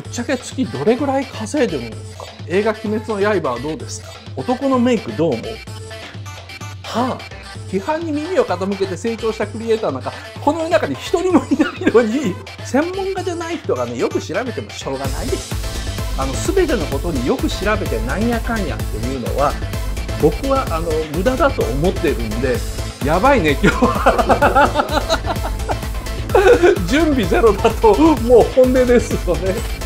ぶっちゃけ月どれぐらい稼いでるんですか映画「鬼滅の刃」はどうですか男のメイクどう思うはあ批判に耳を傾けて成長したクリエイターなんかこの世の中に一人もいないのに専門家じゃない人がねよく調べてもしょうがないですあの全てのことによく調べてなんやかんやっていうのは僕はあの無駄だと思ってるんでやばいね今日は 準備ゼロだともう本音ですよね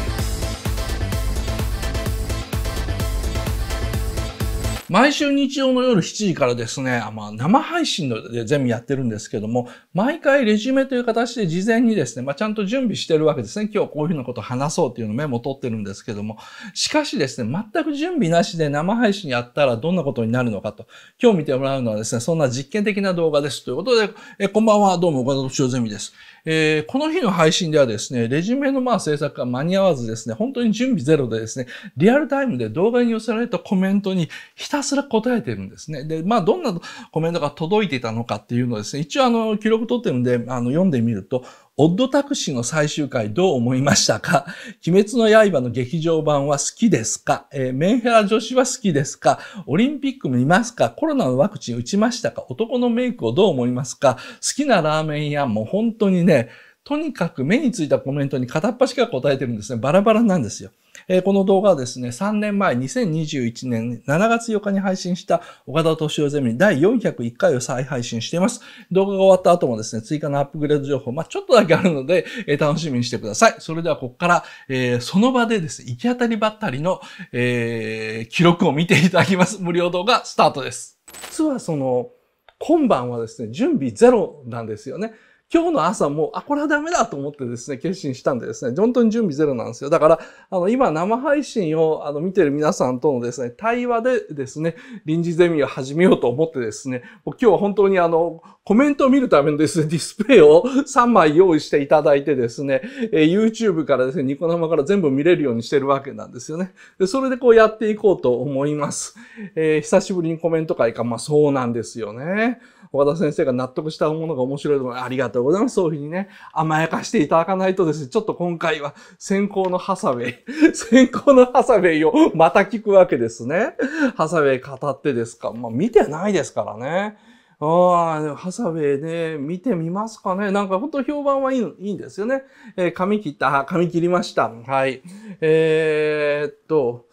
毎週日曜の夜7時からですね、まあ、生配信で全部やってるんですけども、毎回レジュメという形で事前にですね、まあ、ちゃんと準備してるわけですね。今日こういうふうなことを話そうっていうのをメモ取ってるんですけども、しかしですね、全く準備なしで生配信やったらどんなことになるのかと、今日見てもらうのはですね、そんな実験的な動画です。ということで、えこんばんは、どうも岡田敏夫ゼミです。えー、この日の配信ではですね、レジュメのまあ制作が間に合わずですね、本当に準備ゼロでですね、リアルタイムで動画に寄せられたコメントにひたすら答えてるんですね。で、まあどんなコメントが届いていたのかっていうのをですね、一応あの記録取ってるんで、あの読んでみると、オッドタクシーの最終回どう思いましたか鬼滅の刃の劇場版は好きですか、えー、メンヘラ女子は好きですかオリンピック見ますかコロナのワクチン打ちましたか男のメイクをどう思いますか好きなラーメン屋も本当にね、とにかく目についたコメントに片っ端から答えてるんですね。バラバラなんですよ。えー、この動画はですね、3年前、2021年7月4日に配信した岡田敏夫ゼミ第401回を再配信しています。動画が終わった後もですね、追加のアップグレード情報、まあ、ちょっとだけあるので、えー、楽しみにしてください。それではここから、えー、その場でですね、行き当たりばったりの、え記録を見ていただきます。無料動画スタートです。実はその、今晩はですね、準備ゼロなんですよね。今日の朝も、あ、これはダメだと思ってですね、決心したんでですね、本当に準備ゼロなんですよ。だから、あの、今生配信を、あの、見てる皆さんとのですね、対話でですね、臨時ゼミを始めようと思ってですね、今日は本当にあの、コメントを見るためのですね、ディスプレイを3枚用意していただいてですね、え YouTube からですね、ニコ生から全部見れるようにしてるわけなんですよね。でそれでこうやっていこうと思います。えー、久しぶりにコメント会か、まあそうなんですよね。岡田先生が納得したものが面白いとます。ありがとうございます。そういうふうにね、甘やかしていただかないとですね、ちょっと今回は先行のハサウェイ、先行のハサウェイをまた聞くわけですね。ハサウェイ語ってですか。まあ見てないですからね。ああ、ハサウェイね、見てみますかね。なんか本当評判はいいいいんですよね。えー、髪切った、髪切りました。はい。えー、っと、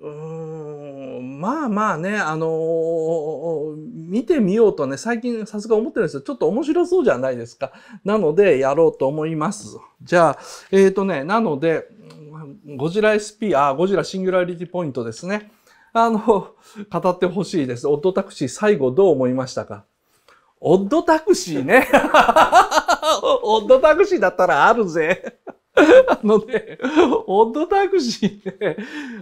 うんまあまあね、あのー、見てみようとね、最近さすが思ってるんですよ。ちょっと面白そうじゃないですか。なので、やろうと思います。じゃあ、えっ、ー、とね、なので、ゴジラ SP、あ、ゴジラシンギュラリティポイントですね。あの、語ってほしいです。オッドタクシー、最後どう思いましたかオッドタクシーね。オッドタクシーだったらあるぜ。あのね、オッドタクシーね、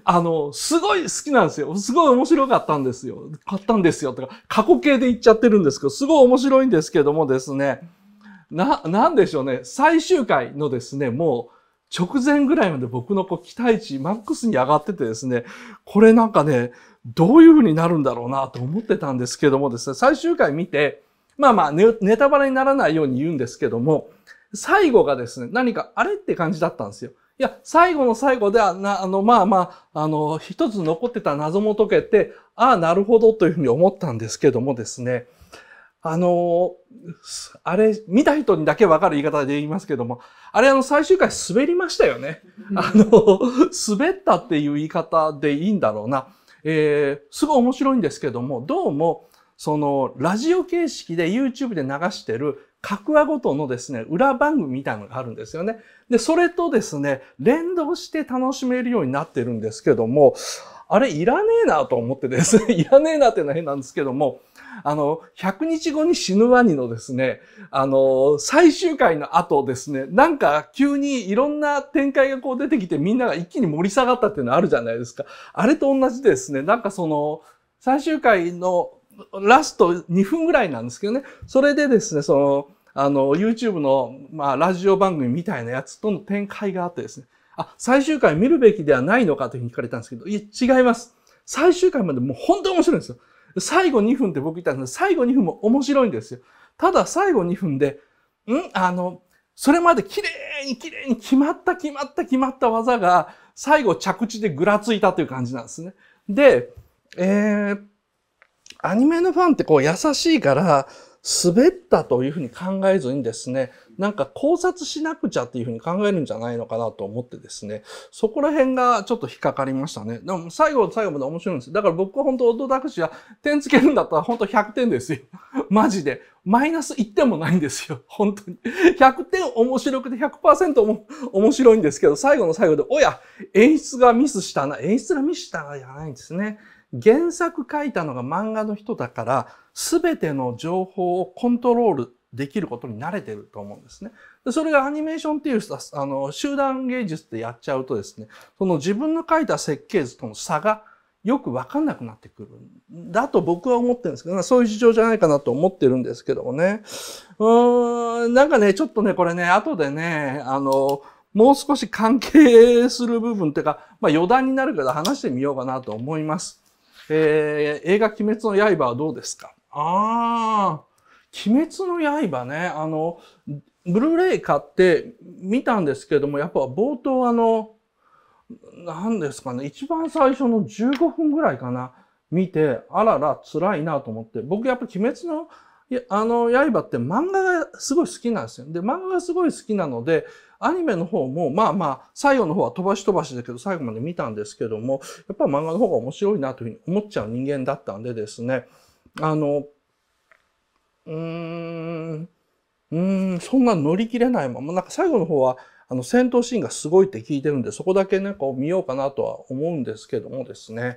あの、すごい好きなんですよ。すごい面白かったんですよ。買ったんですよ。とか、過去形で言っちゃってるんですけど、すごい面白いんですけどもですね、な、なんでしょうね。最終回のですね、もう、直前ぐらいまで僕のこう期待値マックスに上がっててですね、これなんかね、どういう風になるんだろうなと思ってたんですけどもですね、最終回見て、まあまあネタバレにならないように言うんですけども、最後がですね、何かあれって感じだったんですよ。いや、最後の最後では、な、あの、まあまあ、あの、一つ残ってた謎も解けて、ああ、なるほどというふうに思ったんですけどもですね、あの、あれ、見た人にだけわかる言い方で言いますけども、あれあの最終回滑りましたよね。あの、滑ったっていう言い方でいいんだろうな。えー、すごい面白いんですけども、どうも、その、ラジオ形式で YouTube で流してる各話ごとのですね、裏番組みたいのがあるんですよね。で、それとですね、連動して楽しめるようになってるんですけども、あれいらねえなと思ってですね、いらねえなっていうのは変なんですけども、あの、100日後に死ぬワニのですね、あの、最終回の後ですね、なんか急にいろんな展開がこう出てきてみんなが一気に盛り下がったっていうのあるじゃないですか。あれと同じですね、なんかその、最終回のラスト2分ぐらいなんですけどね、それでですね、その、あの、YouTube の、まあ、ラジオ番組みたいなやつとの展開があってですね、あ、最終回見るべきではないのかというふうに聞かれたんですけど、いや、違います。最終回までもう本当に面白いんですよ。最後2分って僕言ったんですけど、最後2分も面白いんですよ。ただ最後2分で、んあの、それまで綺麗に綺麗に決まった決まった決まった技が、最後着地でぐらついたという感じなんですね。で、えー、アニメのファンってこう優しいから、滑ったというふうに考えずにですね、なんか考察しなくちゃっていうふうに考えるんじゃないのかなと思ってですね、そこら辺がちょっと引っかかりましたね。でも最後の最後まで面白いんです。だから僕は本当オードダクシは点つけるんだったら本当100点ですよ。マジで。マイナス1点もないんですよ。本当に。100点面白くて100%も面白いんですけど、最後の最後で、おや、演出がミスしたな。演出がミスしたなじゃないんですね。原作書いたのが漫画の人だから、全ての情報をコントロールできることに慣れてると思うんですね。でそれがアニメーションっていうあの集団芸術でやっちゃうとですね、その自分の書いた設計図との差がよくわかんなくなってくる。だと僕は思ってるんですけど、そういう事情じゃないかなと思ってるんですけどもね。うーん、なんかね、ちょっとね、これね、後でね、あの、もう少し関係する部分っていうか、まあ余談になるから話してみようかなと思います。えー、映画鬼滅の刃はどうですかああ、鬼滅の刃ね。あの、ブルーレイ買って見たんですけども、やっぱ冒頭あの、何ですかね、一番最初の15分ぐらいかな、見て、あらら、辛いなと思って。僕やっぱ鬼滅の、あの、刃って漫画がすごい好きなんですよ。で、漫画がすごい好きなので、アニメの方も、まあまあ、最後の方は飛ばし飛ばしだけど、最後まで見たんですけども、やっぱ漫画の方が面白いなというふうに思っちゃう人間だったんでですね、あの、うーん、うーん、そんな乗り切れないまま、なんか最後の方は、あの、戦闘シーンがすごいって聞いてるんで、そこだけね、こう見ようかなとは思うんですけどもですね。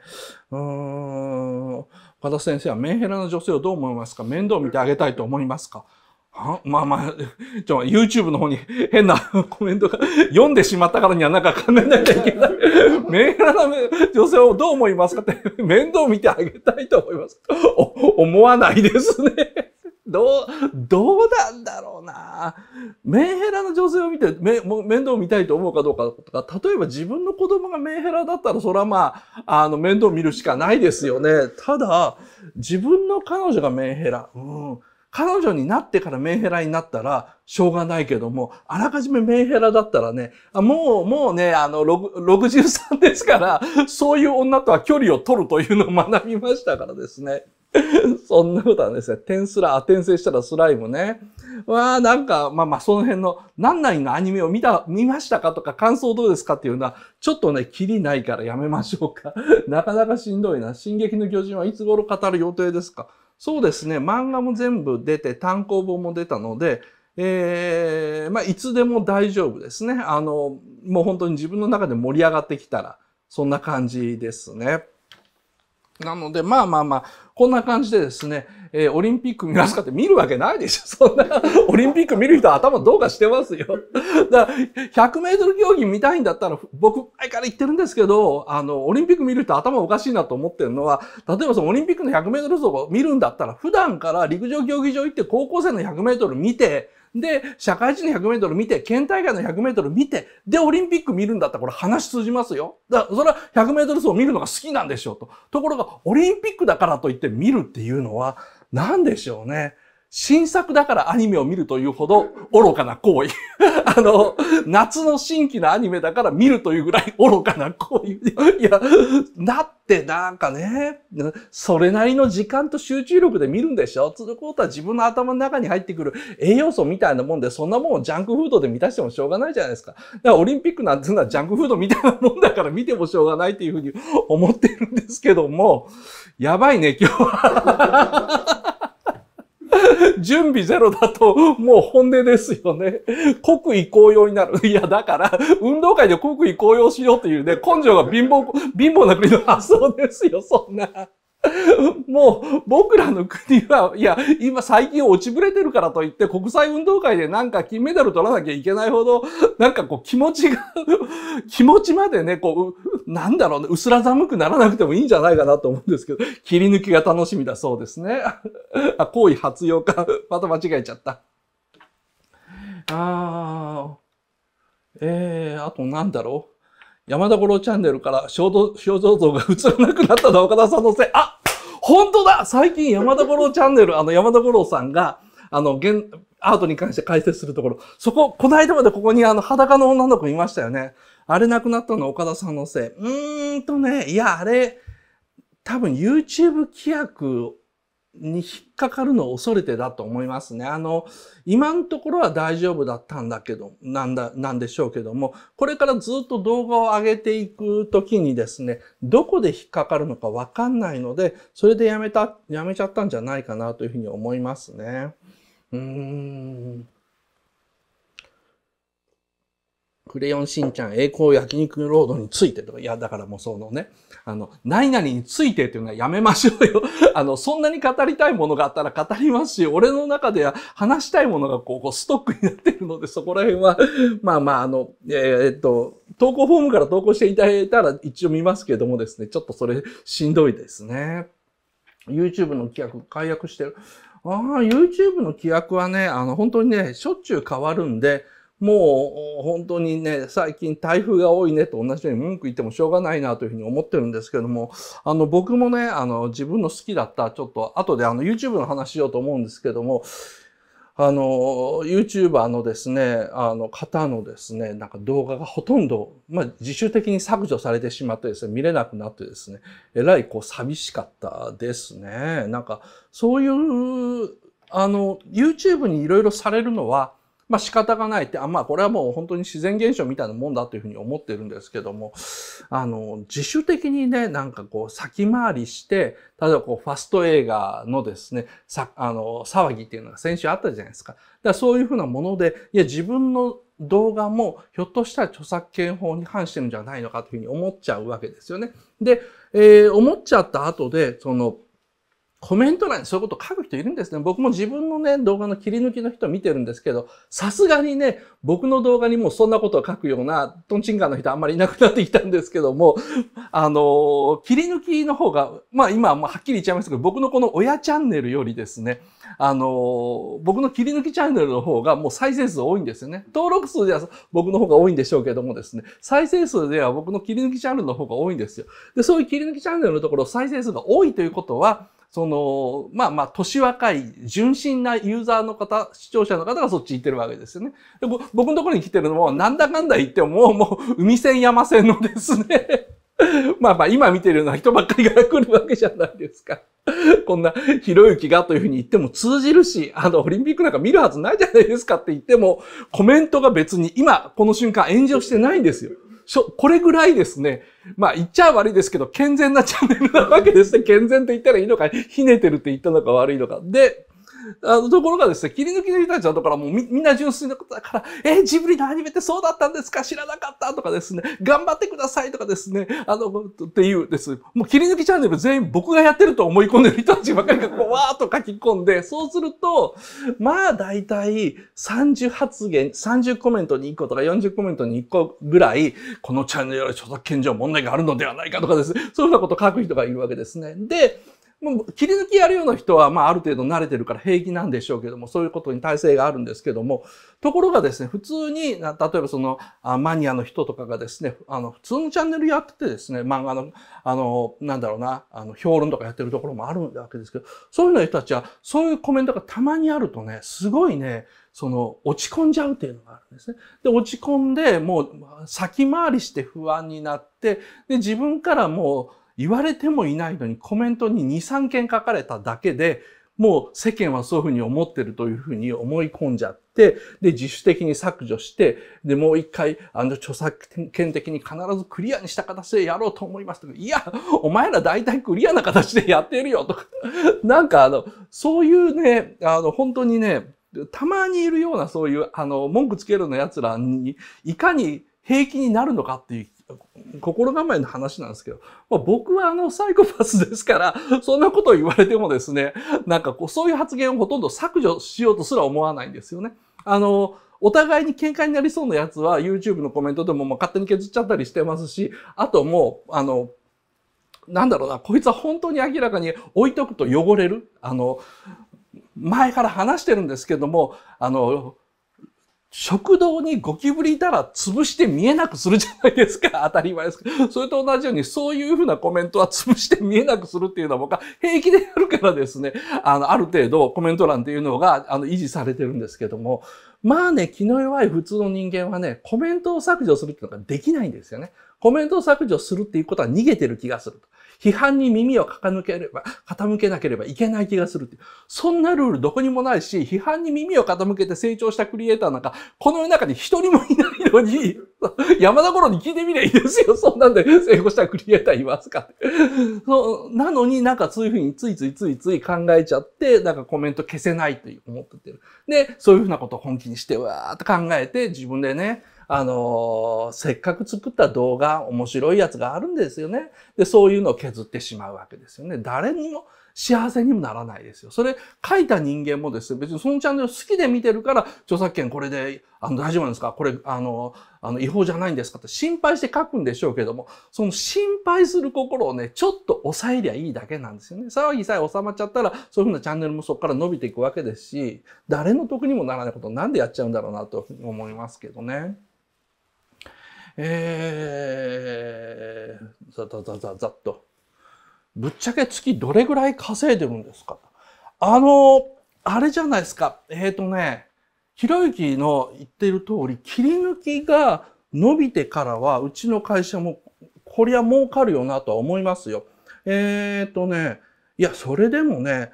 うーん、岡田先生はメンヘラの女性をどう思いますか面倒見てあげたいと思いますかあまあまあ、ちょ、YouTube の方に変なコメントが読んでしまったからにはなんか考えなきゃいけない。メンヘラな女性をどう思いますかって面倒見てあげたいと思います。思わないですね。どう、どうなんだろうな。メンヘラの女性を見て、め、もう面倒見たいと思うかどうかとか、例えば自分の子供がメンヘラだったら、それはまあ、あの、面倒見るしかないですよね。ただ、自分の彼女がメンヘラ。うん。彼女になってからメンヘラになったら、しょうがないけども、あらかじめメンヘラだったらね、あもう、もうね、あの、63ですから、そういう女とは距離を取るというのを学びましたからですね。そんなことはですね、転すら、転生したらスライムね。わあ、なんか、まあまあ、その辺の、何々のアニメを見た、見ましたかとか、感想どうですかっていうのは、ちょっとね、キリないからやめましょうか。なかなかしんどいな。進撃の巨人はいつ頃語る予定ですかそうですね、漫画も全部出て、単行本も出たので、えー、まあ、いつでも大丈夫ですね。あの、もう本当に自分の中で盛り上がってきたら、そんな感じですね。なので、まあまあまあ、こんな感じでですね、えー、オリンピック見ますかって見るわけないでしょ。そんな、オリンピック見る人頭どうかしてますよ。だから、100メートル競技見たいんだったら、僕前から言ってるんですけど、あの、オリンピック見る人頭おかしいなと思ってるのは、例えばそのオリンピックの100メートル走を見るんだったら、普段から陸上競技場行って高校生の100メートル見て、で、社会人の100メートル見て、県大会の100メートル見て、で、オリンピック見るんだったらこれ話通じますよ。だから、それは100メートル走を見るのが好きなんでしょうと。ところが、オリンピックだからといって見るっていうのは、何でしょうね。新作だからアニメを見るというほど愚かな行為。あの、夏の新規のアニメだから見るというぐらい愚かな行為。いや、だってなんかね、それなりの時間と集中力で見るんでしょつうことは自分の頭の中に入ってくる栄養素みたいなもんで、そんなもんをジャンクフードで満たしてもしょうがないじゃないですか。だからオリンピックなんていうのはジャンクフードみたいなもんだから見てもしょうがないっていうふうに思ってるんですけども、やばいね、今日は。準備ゼロだともう本音ですよね。国威高揚になる。いや、だから、運動会で国威高揚しようというね、根性が貧乏、貧乏な国の発想ですよ、そんな。もう僕らの国は、いや、今最近落ちぶれてるからといって国際運動会でなんか金メダル取らなきゃいけないほど、なんかこう気持ちが 気持ちまでね、こう、なんだろうね、薄ら寒くならなくてもいいんじゃないかなと思うんですけど、切り抜きが楽しみだそうですね。あ、行為発用か。また間違えちゃった。あー、えー、あとなんだろう。山田五郎チャンネルから肖像像が映らなくなったのは岡田さんのせい。あ本当だ最近山田五郎チャンネル、あの山田五郎さんが、あの、現、アートに関して解説するところ、そこ、この間までここにあの裸の女の子いましたよね。あれなくなったのは岡田さんのせい。うーんとね、いや、あれ、多分 YouTube 規約に引っかかるのを恐れてだと思いますね。あの、今のところは大丈夫だったんだけど、なんだ、なんでしょうけども、これからずっと動画を上げていくときにですね、どこで引っかかるのかわかんないので、それでやめた、やめちゃったんじゃないかなというふうに思いますね。うーん。クレヨンしんちゃん栄光焼肉ロードについてとか、いや、だからもうそのね、あの、何々についてっていうのはやめましょうよ。あの、そんなに語りたいものがあったら語りますし、俺の中では話したいものがこう、こうストックになってるので、そこら辺は、まあまあ、あの、えー、っと、投稿フォームから投稿していただいたら一応見ますけどもですね、ちょっとそれしんどいですね。YouTube の規約解約してる。ああ、YouTube の規約はね、あの、本当にね、しょっちゅう変わるんで、もう本当にね、最近台風が多いねと同じように文句言ってもしょうがないなというふうに思ってるんですけども、あの僕もね、あの自分の好きだったちょっと後であの YouTube の話しようと思うんですけども、あの、YouTuber のですね、あの方のですね、なんか動画がほとんど、まあ、自主的に削除されてしまってですね、見れなくなってですね、えらいこう寂しかったですね。なんか、そういう、あの、YouTube にいろいろされるのは、まあ仕方がないって、あまあこれはもう本当に自然現象みたいなもんだというふうに思ってるんですけども、あの、自主的にね、なんかこう先回りして、例えばこうファスト映画のですね、さ、あの、騒ぎっていうのが先週あったじゃないですか。だからそういうふうなもので、いや自分の動画もひょっとしたら著作権法に反してるんじゃないのかというふうに思っちゃうわけですよね。で、えー、思っちゃった後で、その、コメント欄にそういうこと書く人いるんですね。僕も自分のね、動画の切り抜きの人見てるんですけど、さすがにね、僕の動画にもうそんなことを書くような、トンチンガンの人あんまりいなくなってきたんですけども、あの、切り抜きの方が、まあ今はもうはっきり言っちゃいましたけど、僕のこの親チャンネルよりですね、あの、僕の切り抜きチャンネルの方がもう再生数多いんですよね。登録数では僕の方が多いんでしょうけどもですね、再生数では僕の切り抜きチャンネルの方が多いんですよ。で、そういう切り抜きチャンネルのところ再生数が多いということは、その、まあまあ、年若い、純真なユーザーの方、視聴者の方がそっち行ってるわけですよね。で僕のところに来てるのも、なんだかんだ言っても、もう、海線山線のですね まあまあ、今見てるような人ばっかりが来るわけじゃないですか。こんな、ひろゆきがというふうに言っても通じるし、あの、オリンピックなんか見るはずないじゃないですかって言っても、コメントが別に今、この瞬間炎上してないんですよ。しょ、これぐらいですね、まあ言っちゃ悪いですけど、健全なチャンネルなわけですね。健全と言ったらいいのか、ひねてるって言ったのか悪いのか。で、あの、ところがですね、切り抜きの人たちはだからもうみんな純粋なことだから、えー、ジブリのアニメってそうだったんですか知らなかったとかですね、頑張ってくださいとかですね、あの、っていうです。もう切り抜きチャンネル全員僕がやってると思い込んでる人たちばかりがこう、わーっと書き込んで、そうすると、まあ大体30発言、30コメントに1個とか40コメントに1個ぐらい、このチャンネルより著作権上問題があるのではないかとかですね、そういうふうなことを書く人がいるわけですね。で、切り抜きやるような人は、まあ、ある程度慣れてるから平気なんでしょうけども、そういうことに耐性があるんですけども、ところがですね、普通に、例えばその、マニアの人とかがですね、あの、普通のチャンネルやっててですね、漫画の、あの、なんだろうな、あの、評論とかやってるところもあるわけですけど、そういうような人たちは、そういうコメントがたまにあるとね、すごいね、その、落ち込んじゃうっていうのがあるんですね。で、落ち込んで、もう、先回りして不安になって、で、自分からもう、言われてもいないのにコメントに2、3件書かれただけで、もう世間はそういうふうに思ってるというふうに思い込んじゃって、で、自主的に削除して、で、もう一回、あの、著作権的に必ずクリアにした形でやろうと思いますとか、いや、お前ら大体クリアな形でやってるよとか、なんかあの、そういうね、あの、本当にね、たまにいるようなそういう、あの、文句つけるの奴らに、いかに平気になるのかっていう心構えの話なんですけど、まあ、僕はあのサイコパスですから、そんなことを言われてもですね、なんかこうそういう発言をほとんど削除しようとすら思わないんですよね。あの、お互いに喧嘩になりそうなやつは YouTube のコメントでももう勝手に削っちゃったりしてますし、あともう、あの、なんだろうな、こいつは本当に明らかに置いとくと汚れる。あの、前から話してるんですけども、あの、食堂にゴキブリいたら潰して見えなくするじゃないですか。当たり前ですけど。それと同じように、そういうふうなコメントは潰して見えなくするっていうのは僕は平気でやるからですね。あの、ある程度コメント欄っていうのが、あの、維持されてるんですけども。まあね、気の弱い普通の人間はね、コメントを削除するっていうのができないんですよね。コメントを削除するっていうことは逃げてる気がすると。批判に耳を傾ければ、傾けなければいけない気がするって。そんなルールどこにもないし、批判に耳を傾けて成長したクリエイターなんか、この世の中に一人もいないのに、山田頃に聞いてみりゃいいですよ。そんなんで成功したクリエイターいますかそなのになんかそういうふうについついついつい考えちゃって、なんかコメント消せないと思ってて。で、そういうふうなことを本気にして、わーって考えて、自分でね、あの、せっかく作った動画、面白いやつがあるんですよね。で、そういうのを削ってしまうわけですよね。誰にも幸せにもならないですよ。それ書いた人間もですね、別にそのチャンネル好きで見てるから、著作権これで、あの、大丈夫なんですかこれ、あの、あの、違法じゃないんですかって心配して書くんでしょうけども、その心配する心をね、ちょっと抑えりゃいいだけなんですよね。騒ぎさえ収まっちゃったら、そういうふうなチャンネルもそこから伸びていくわけですし、誰の得にもならないことなんでやっちゃうんだろうなと思いますけどね。えー、ざざざざざっと。ぶっちゃけ月どれぐらい稼いでるんですかあの、あれじゃないですか。えっ、ー、とね、ひろゆきの言ってる通り、切り抜きが伸びてからは、うちの会社も、こりゃ儲かるよなとは思いますよ。えっ、ー、とね、いや、それでもね、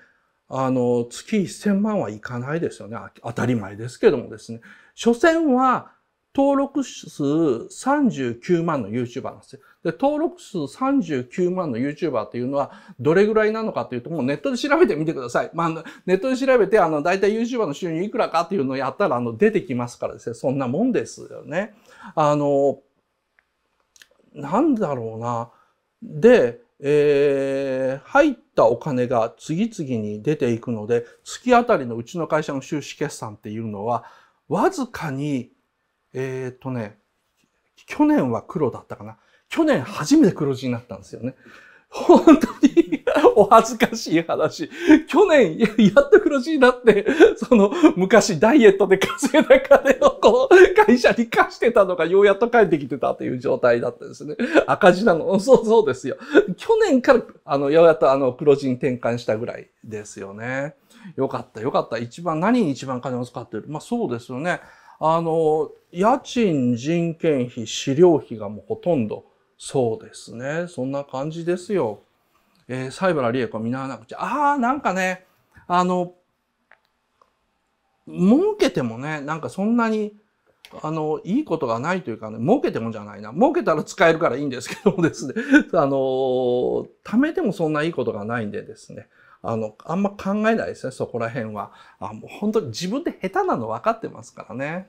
あの、月1000万はいかないですよね。当たり前ですけどもですね。所詮は、登録数39万の YouTuber なんですよ。で、登録数39万の YouTuber というのはどれぐらいなのかというと、もうネットで調べてみてください。まあ、ネットで調べて、あの、大体 YouTuber の収入いくらかっていうのをやったら、あの、出てきますからですね。そんなもんですよね。あの、なんだろうな。で、えー、入ったお金が次々に出ていくので、月あたりのうちの会社の収支決算っていうのは、わずかにえー、っとね、去年は黒だったかな。去年初めて黒字になったんですよね。本当に お恥ずかしい話。去年、やっと黒字になって、その、昔ダイエットで稼いだ金をこう、会社に貸してたのがようやっと帰ってきてたという状態だったんですね。赤字なの。そうそうですよ。去年から、あの、ようやっとあの、黒字に転換したぐらいですよね。よかった、よかった。一番、何に一番金を使ってるまあそうですよね。あの、家賃、人件費、飼料費がもうほとんどそうですね。そんな感じですよ。えー、西原理恵子見習わなくちゃ。ああ、なんかね、あの、儲けてもね、なんかそんなに、あの、いいことがないというかね、儲けてもじゃないな。儲けたら使えるからいいんですけどもですね、あの、貯めてもそんないいことがないんでですね、あの、あんま考えないですね、そこら辺は。あもう本当に自分で下手なの分かってますからね。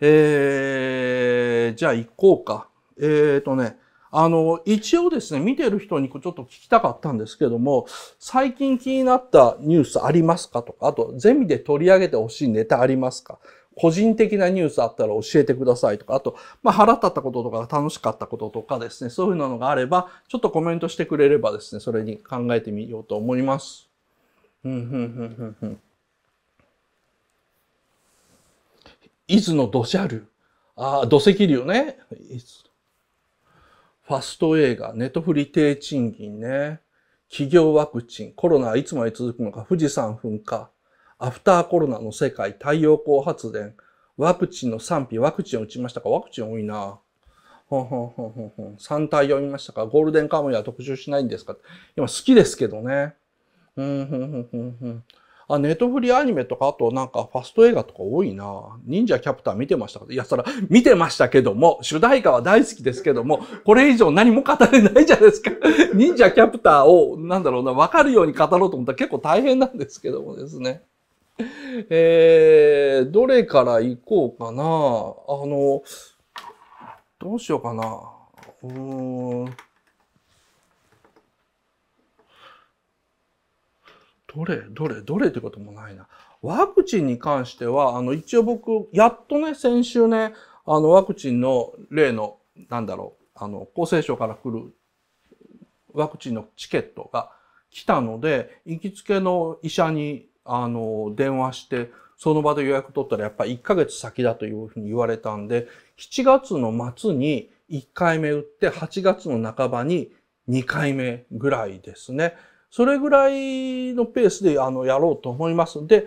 えー、じゃあ行こうか。えーとね、あの、一応ですね、見てる人にちょっと聞きたかったんですけども、最近気になったニュースありますかとか、あと、ゼミで取り上げてほしいネタありますか個人的なニュースあったら教えてくださいとか、あと、まあ、腹立ったこととか楽しかったこととかですね、そういうのがあれば、ちょっとコメントしてくれればですね、それに考えてみようと思います。うん、うん、うん、うん、うん。伊豆の土砂流。ああ、土石流ね。ファスト映画、ネトフリ低賃金ね。企業ワクチン、コロナはいつまで続くのか、富士山噴火。アフターコロナの世界、太陽光発電、ワクチンの賛否、ワクチンを打ちましたかワクチン多いな。ほほほほほ3体読みましたかゴールデンカムイは特集しないんですか今好きですけどね。うん、ふんふんふんふん。あ、ネットフリアニメとか、あとなんかファスト映画とか多いな。忍者キャプター見てましたかいや、そら、見てましたけども、主題歌は大好きですけども、これ以上何も語れないじゃないですか。忍者キャプターを、なんだろうな、わかるように語ろうと思ったら結構大変なんですけどもですね。えー、どれから行こうかな。あの、どうしようかな。うーん。どれどれどれってこともないな。ワクチンに関しては、あの、一応僕、やっとね、先週ね、あの、ワクチンの例の、なんだろう、あの、厚生省から来るワクチンのチケットが来たので、行きつけの医者にあの、電話して、その場で予約取ったらやっぱ1ヶ月先だというふうに言われたんで、7月の末に1回目打って、8月の半ばに2回目ぐらいですね。それぐらいのペースであのやろうと思います。で、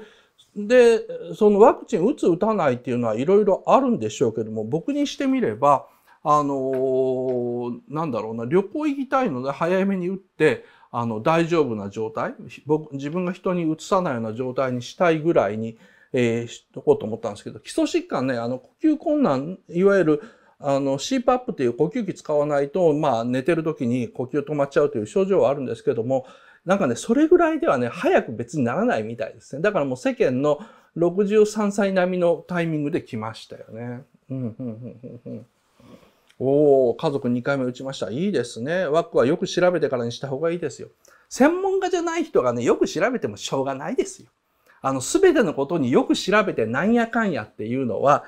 で、そのワクチン打つ打たないっていうのはいろいろあるんでしょうけども、僕にしてみれば、あのー、なんだろうな、旅行行きたいので早めに打って、あの大丈夫な状態僕自分が人にうつさないような状態にしたいぐらいに、えー、しとこうと思ったんですけど基礎疾患ねあの呼吸困難いわゆるあの CPAP っていう呼吸器使わないと、まあ、寝てる時に呼吸止まっちゃうという症状はあるんですけどもなんかねそれぐらいではね早く別にならないみたいですねだからもう世間の63歳並みのタイミングで来ましたよね。うんうんうんうんうんおお、家族2回目打ちました。いいですね。ワックはよく調べてからにした方がいいですよ。専門家じゃない人がね、よく調べてもしょうがないですよ。あの、すべてのことによく調べてなんやかんやっていうのは、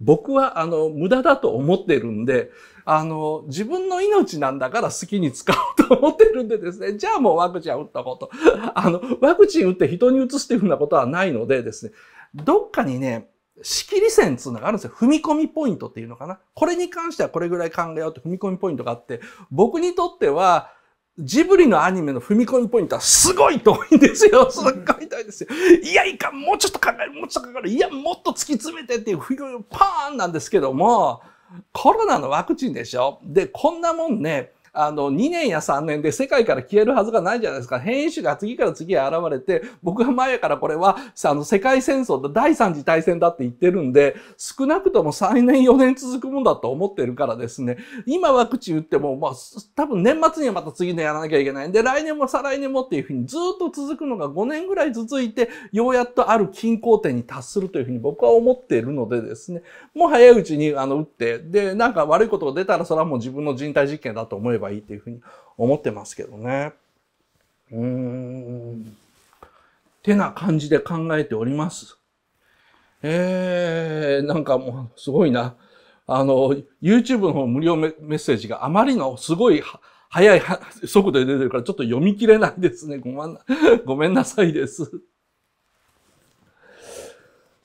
僕はあの、無駄だと思ってるんで、あの、自分の命なんだから好きに使おうと思ってるんでですね、じゃあもうワクチン打ったこと。あの、ワクチン打って人に移すっていうふうなことはないのでですね、どっかにね、仕切り線つうのがあるんですよ。踏み込みポイントっていうのかな。これに関してはこれぐらい考えようって踏み込みポイントがあって、僕にとっては、ジブリのアニメの踏み込みポイントはすごい遠いんですよ。すっごい遠いんですよ。いや、いかん、もうちょっと考える、もうちょっと考える、いや、もっと突き詰めてっていう、パーンなんですけども、コロナのワクチンでしょで、こんなもんね、あの、2年や3年で世界から消えるはずがないじゃないですか。変異種が次から次へ現れて、僕は前からこれは、あの、世界戦争と第三次大戦だって言ってるんで、少なくとも3年4年続くもんだと思ってるからですね、今ワクチン打っても、まあ、多分年末にはまた次のやらなきゃいけないんで、来年も再来年もっていうふうにずっと続くのが5年ぐらい続いて、ようやっとある均衡点に達するというふうに僕は思っているのでですね、もう早いうちにあの打って、で、なんか悪いことが出たらそれはもう自分の人体実験だと思えばばいいというふうに思ってますけどね。うーん。てな感じで考えております。えー、なんかもうすごいな。あの、YouTube の無料メッセージがあまりのすごい速い速度で出てるからちょっと読み切れないですね。ごまんごめんなさいです。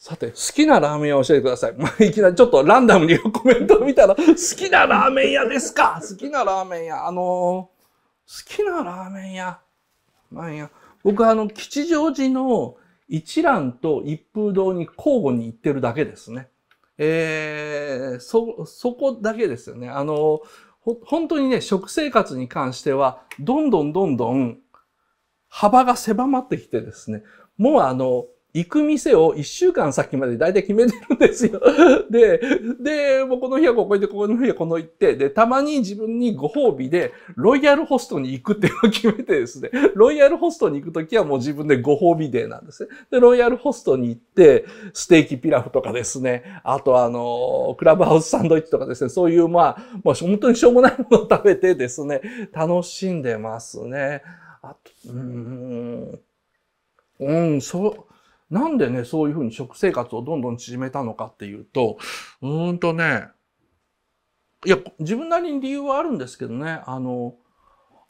さて、好きなラーメンを教えてください。まあ、いきなりちょっとランダムにコメントを見たら、好きなラーメン屋ですか好きなラーメン屋。あのー、好きなラーメン屋。あ、いや。僕はあの、吉祥寺の一蘭と一風堂に交互に行ってるだけですね。えー、そ、そこだけですよね。あのー、本当にね、食生活に関しては、どんどんどんどん幅が狭まってきてですね、もうあの、行く店を一週間先まで大体決めてるんですよ。で、で、もうこの日はここ行って、この日はこの行って、で、たまに自分にご褒美で、ロイヤルホストに行くっていうのを決めてですね、ロイヤルホストに行くときはもう自分でご褒美デーなんですね。で、ロイヤルホストに行って、ステーキピラフとかですね、あとあの、クラブハウスサンドイッチとかですね、そういうまあ、まあ、本当にしょうもないものを食べてですね、楽しんでますね。あと、うーん、うん、そう、なんでね、そういうふうに食生活をどんどん縮めたのかっていうと、うーんとね、いや、自分なりに理由はあるんですけどね、あの、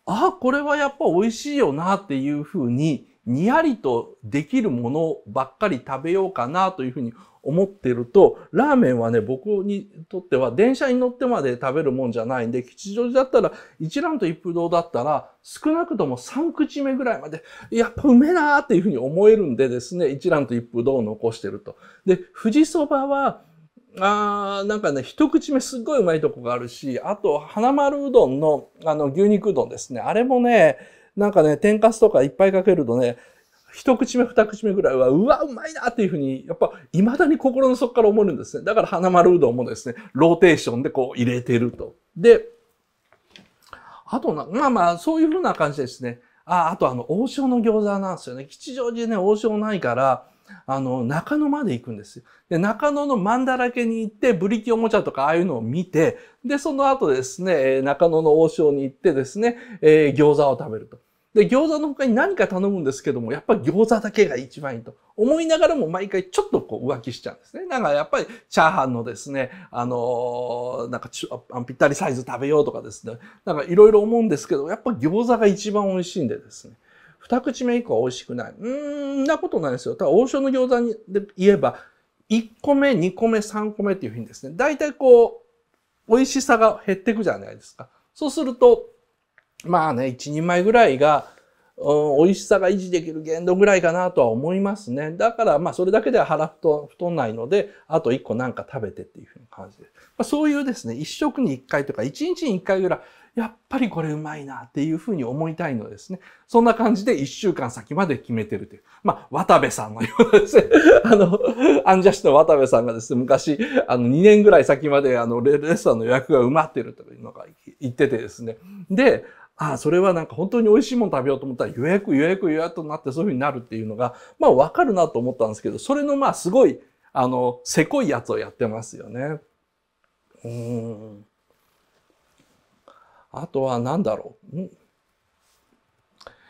ああ、これはやっぱ美味しいよなっていうふうに、にやりとできるものばっかり食べようかなというふうに思っていると、ラーメンはね、僕にとっては電車に乗ってまで食べるもんじゃないんで、吉祥寺だったら、一蘭と一風堂だったら、少なくとも3口目ぐらいまで、やっぱうめえなーっていうふうに思えるんでですね、一蘭と一風堂を残してると。で、富士そばは、あーなんかね、一口目すっごいうまいとこがあるし、あと、花丸うどんの、あの、牛肉うどんですね。あれもね、なんかね、天かすとかいっぱいかけるとね、一口目二口目ぐらいは、うわ、うまいなっていうふうに、やっぱ、未だに心の底から思うんですね。だから、花丸うどんもですね、ローテーションでこう入れてると。で、あとな、まあまあ、そういうふうな感じですね。あ、あとあの、王将の餃子なんですよね。吉祥寺ね、王将ないから、あの、中野まで行くんですよ。で、中野の万だらけに行って、ブリキおもちゃとかああいうのを見て、で、その後ですね、中野の王将に行ってですね、えー、餃子を食べると。で、餃子の他に何か頼むんですけども、やっぱり餃子だけが一番いいと思いながらも毎回ちょっとこう浮気しちゃうんですね。だからやっぱりチャーハンのですね、あのー、なんかちょぴったりサイズ食べようとかですね、なんかいろいろ思うんですけど、やっぱ餃子が一番美味しいんでですね。二口目以降は美味しくない。うーんなことないですよ。ただ、王将の餃子にで言えば、一個目、二個目、三個目っていうふうにですね、大体こう、美味しさが減っていくじゃないですか。そうすると、まあね、一人前ぐらいが、うん、美味しさが維持できる限度ぐらいかなとは思いますね。だからまあそれだけでは腹太太んないので、あと1個なんか食べてっていうふうな感じです。まあ、そういうですね、1食に1回とか1日に1回ぐらい、やっぱりこれうまいなっていうふうに思いたいのですね。そんな感じで1週間先まで決めてるという。まあ、渡部さんのようなですね、あの、アンジャッシュの渡部さんがですね、昔、あの、2年ぐらい先まで、あの、レストランの予約が埋まってるというのが言っててですね。で、ああ、それはなんか本当に美味しいもの食べようと思ったら予約予約予約となってそういうふうになるっていうのが、まあわかるなと思ったんですけど、それのまあすごい、あの、せこいやつをやってますよね。うん。あとは何だろう。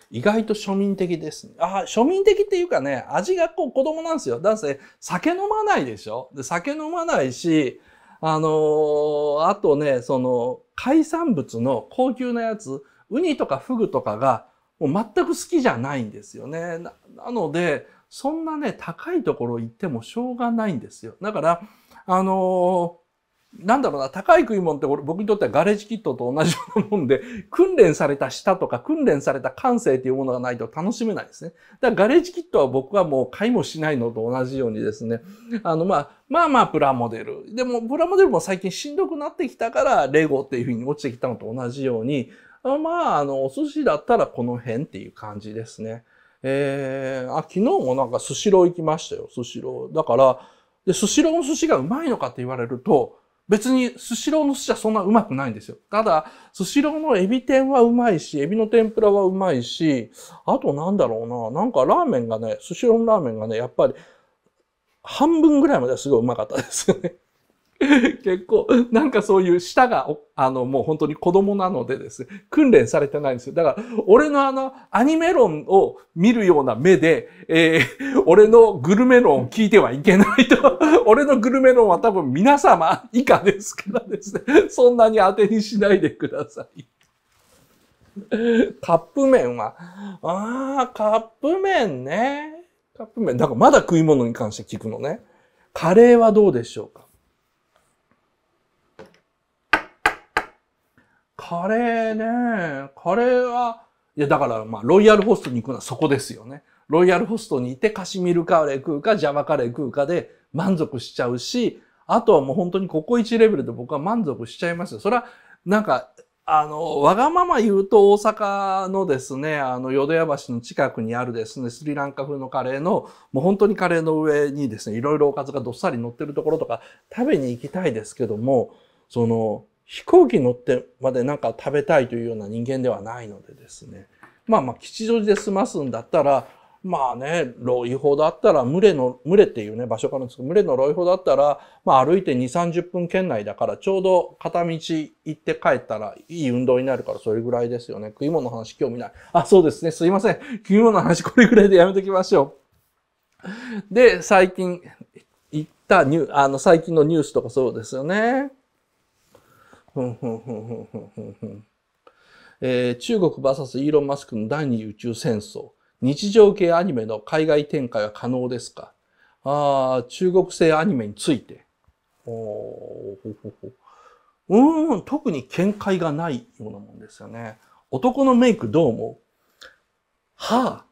意外と庶民的です、ね。ああ、庶民的っていうかね、味がこう子供なんですよ。だって、酒飲まないでしょで酒飲まないし、あのー、あとね、その、海産物の高級なやつ、ウニとかフグとかがもう全く好きじゃないんですよね。なので、そんなね、高いところ行ってもしょうがないんですよ。だから、あのー、なんだろうな、高い食い物って僕にとってはガレージキットと同じようなもんで、訓練された舌とか訓練された感性っていうものがないと楽しめないですね。だからガレージキットは僕はもう買いもしないのと同じようにですね、あの、まあ、まあまあプラモデル。でも、プラモデルも最近しんどくなってきたから、レゴっていう風に落ちてきたのと同じように、まあ、あの、お寿司だったらこの辺っていう感じですね。えー、あ、昨日もなんかスシロー行きましたよ、スシロー。だから、で、スシローの寿司がうまいのかって言われると、別にスシローの寿司はそんなうまくないんですよ。ただ、スシローのエビ天はうまいし、エビの天ぷらはうまいし、あとなんだろうな、なんかラーメンがね、スシローのラーメンがね、やっぱり、半分ぐらいまではすごいうまかったですよね。結構、なんかそういう舌が、あの、もう本当に子供なのでですね、訓練されてないんですよ。だから、俺のあの、アニメ論を見るような目で、えー、俺のグルメ論を聞いてはいけないと。俺のグルメ論は多分皆様以下ですからですね、そんなに当てにしないでください。カップ麺は、ああ、カップ麺ね。カップ麺。だからまだ食い物に関して聞くのね。カレーはどうでしょうかカレーね。カレーは、いや、だから、まあ、ロイヤルホストに行くのはそこですよね。ロイヤルホストにいてカシミルカレー食うか、ジャワカレー食うかで満足しちゃうし、あとはもう本当にここ1レベルで僕は満足しちゃいますよ。それは、なんか、あの、わがまま言うと大阪のですね、あの、淀屋橋の近くにあるですね、スリランカ風のカレーの、もう本当にカレーの上にですね、いろいろおかずがどっさり乗ってるところとか食べに行きたいですけども、その、飛行機乗ってまでなんか食べたいというような人間ではないのでですね、まあまあ吉祥寺で済ますんだったら、まあね、老い法だったら、群れの、群れっていうね、場所からですけど、群れの老い法だったら、まあ歩いて2、30分圏内だから、ちょうど片道行って帰ったらいい運動になるから、それぐらいですよね。食い物の話興味ない。あ、そうですね。すいません。食い物の話これぐらいでやめときましょう。で、最近行ったニュあの、最近のニュースとかそうですよね。えー、中国 VS イーロン・マスクの第二宇宙戦争。日常系アニメの海外展開は可能ですかあ中国製アニメについて。おうん、特に見解がないようなもんですよね。男のメイクどう思うはあ、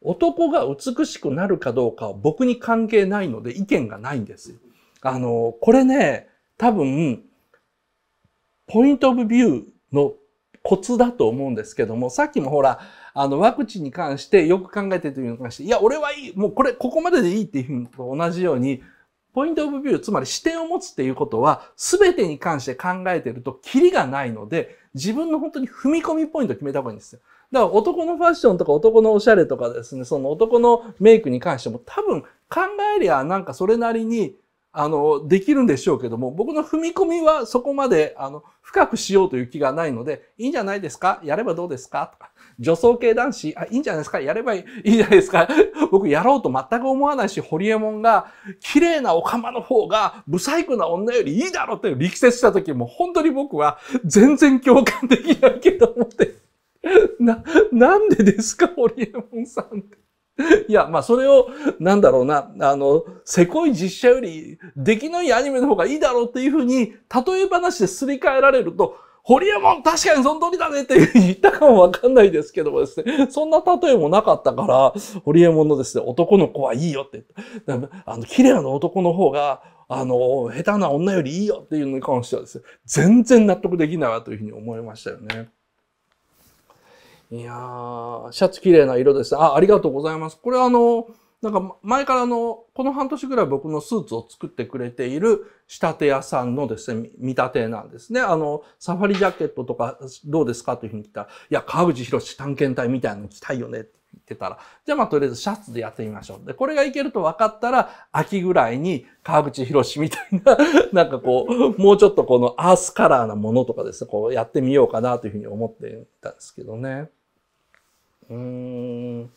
男が美しくなるかどうかは僕に関係ないので意見がないんです。あの、これね、多分、ポイントオブビューのコツだと思うんですけども、さっきもほら、あの、ワクチンに関してよく考えてというのに関して、いや、俺はいい、もうこれ、ここまででいいっていうのと同じように、ポイントオブビュー、つまり視点を持つっていうことは、全てに関して考えてると、キリがないので、自分の本当に踏み込みポイント決めた方がいいんですよ。だから男のファッションとか男のおしゃれとかですね、その男のメイクに関しても多分考えりゃなんかそれなりにあの、できるんでしょうけども、僕の踏み込みはそこまで、あの、深くしようという気がないので、いいんじゃないですかやればどうですかとか、女装系男子、あ、いいんじゃないですかやればいいいいじゃないですか 僕やろうと全く思わないし、ホリエモンが、綺麗なおマの方が、不細工な女よりいいだろって力説した時も、本当に僕は全然共感できないけど思って、な、なんでですかホリエモンさんって。いや、まあ、それを、なんだろうな、あの、せこい実写より、出来のいいアニメの方がいいだろうっていうふうに、例え話ですり替えられると、ホリエモン確かにその通りだねって言ったかもわかんないですけどもですね、そんな例えもなかったから、ホリエモンのですね、男の子はいいよってって、あの、綺麗な男の方が、あの、下手な女よりいいよっていうのに関してはですね、全然納得できないなというふうに思いましたよね。いやー、シャツ綺麗な色です。あ、ありがとうございます。これあの、なんか前からあの、この半年ぐらい僕のスーツを作ってくれている仕立て屋さんのですね、見立てなんですね。あの、サファリジャケットとかどうですかというふうに言ったら、いや、川口博士探検隊みたいなの着たいよねって言ってたら、じゃあまあとりあえずシャツでやってみましょう。で、これがいけると分かったら、秋ぐらいに川口博士みたいな、なんかこう、もうちょっとこのアースカラーなものとかですね、こうやってみようかなというふうに思ってたんですけどね。うーん。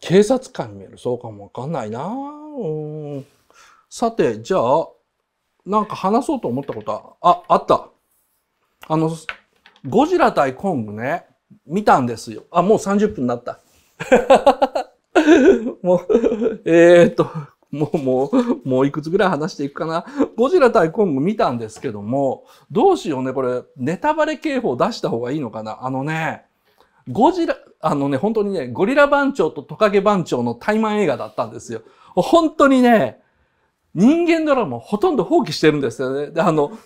警察官見える。そうかもわかんないな。さて、じゃあ、なんか話そうと思ったことは、あ、あった。あの、ゴジラ対コングね、見たんですよ。あ、もう30分になった。もう、えー、っと、もう、もう、もういくつぐらい話していくかな。ゴジラ対コング見たんですけども、どうしようね、これ、ネタバレ警報出した方がいいのかな。あのね、ゴジラ、あのね、本当にね、ゴリラ番長とトカゲ番長の対マン映画だったんですよ。本当にね、人間ドラマほとんど放棄してるんですよね。で、あの、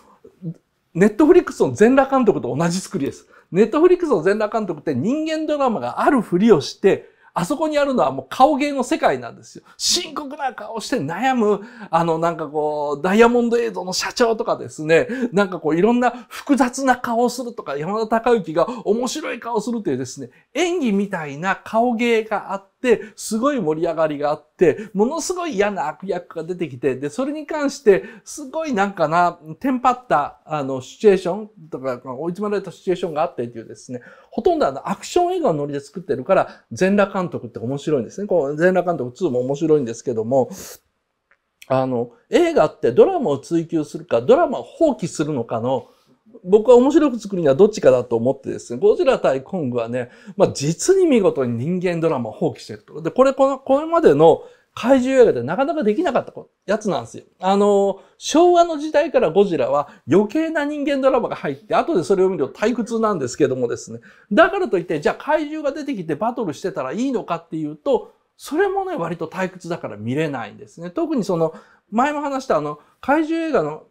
ネットフリックスの全裸監督と同じ作りです。ネットフリックスの全裸監督って人間ドラマがあるふりをして、あそこにあるのはもう顔芸の世界なんですよ。深刻な顔して悩む、あのなんかこう、ダイヤモンド映像の社長とかですね、なんかこういろんな複雑な顔をするとか、山田孝之が面白い顔をするというですね、演技みたいな顔芸があって、、すごい盛り上がりがあって、ものすごい嫌な悪役が出てきて、で、それに関して、すごいなんかな、テンパった、あの、シチュエーションとか、追い詰められたシチュエーションがあってっていうですね、ほとんどあの、アクション映画のノリで作ってるから、全裸監督って面白いんですね。こう、全裸監督2も面白いんですけども、あの、映画ってドラマを追求するか、ドラマを放棄するのかの、僕は面白く作るにはどっちかだと思ってですね、ゴジラ対コングはね、まあ実に見事に人間ドラマを放棄してると。で、これ、この、これまでの怪獣映画でなかなかできなかったやつなんですよ。あの、昭和の時代からゴジラは余計な人間ドラマが入って、後でそれを見ると退屈なんですけどもですね。だからといって、じゃあ怪獣が出てきてバトルしてたらいいのかっていうと、それもね、割と退屈だから見れないんですね。特にその、前も話したあの、怪獣映画の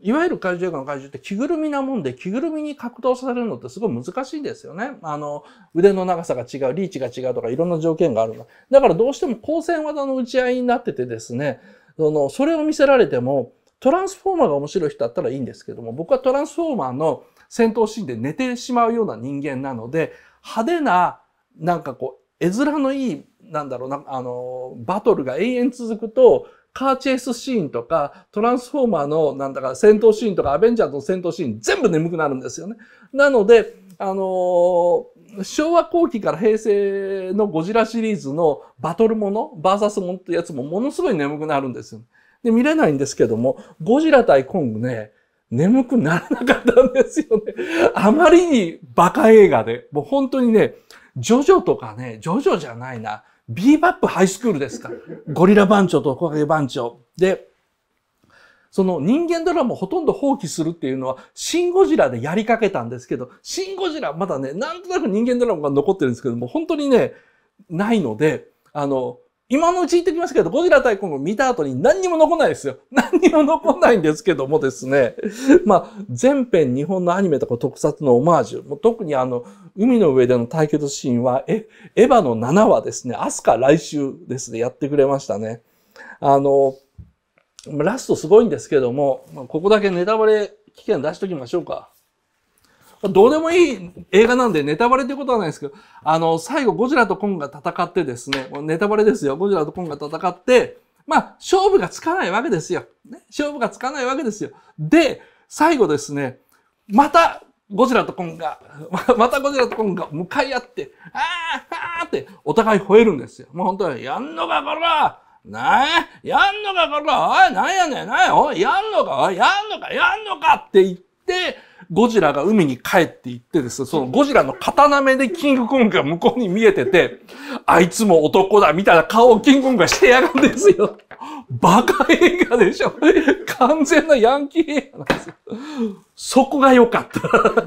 いわゆる怪獣映画の怪獣って着ぐるみなもんで、着ぐるみに格闘されるのってすごい難しいんですよね。あの、腕の長さが違う、リーチが違うとかいろんな条件があるの。だからどうしても光線技の打ち合いになっててですね、その、それを見せられても、トランスフォーマーが面白い人だったらいいんですけども、僕はトランスフォーマーの戦闘シーンで寝てしまうような人間なので、派手な、なんかこう、絵面のいい、なんだろうな、あの、バトルが永遠続くと、カーチェイスシーンとか、トランスフォーマーの、なんだか、戦闘シーンとか、アベンジャーズの戦闘シーン、全部眠くなるんですよね。なので、あのー、昭和後期から平成のゴジラシリーズのバトルもの、バーサスものってやつもものすごい眠くなるんですよ。で、見れないんですけども、ゴジラ対コングね、眠くならなかったんですよね。あまりにバカ映画で、もう本当にね、ジョジョとかね、ジョジョじゃないな。ビーバップハイスクールですか。ゴリラ番長とカゲ番長。で、その人間ドラマをほとんど放棄するっていうのは、シン・ゴジラでやりかけたんですけど、シン・ゴジラまだね、なんとなく人間ドラマが残ってるんですけども、本当にね、ないので、あの、今のうち言ってきますけど、ゴジラ対コング見た後に何にも残ないですよ。何にも残んないんですけどもですね。まあ、全編日本のアニメとか特撮のオマージュ。もう特にあの、海の上での対決シーンは、え、エヴァの7話ですね、アスカ来週ですね、やってくれましたね。あの、ラストすごいんですけども、ここだけネタバレ危険出しときましょうか。どうでもいい映画なんでネタバレってことはないですけど、あの、最後ゴジラとコンが戦ってですね、ネタバレですよ、ゴジラとコンが戦って、まあ、勝負がつかないわけですよ。ね、勝負がつかないわけですよ。で、最後ですね、またゴジラとコンが、またゴジラとコンが向かい合って、ああ、あってお互い吠えるんですよ。もう本当に、やんのかこらなあやんのかこらおいなんやねんなおいやんのかおいやんのかやんのかって言って、ゴジラが海に帰っていってです、そのゴジラの刀目でキングコングが向こうに見えてて、あいつも男だみたいな顔をキングコングがしてやるんですよ。バカ映画でしょ。完全なヤンキー映画なんですよ。そこが良かっ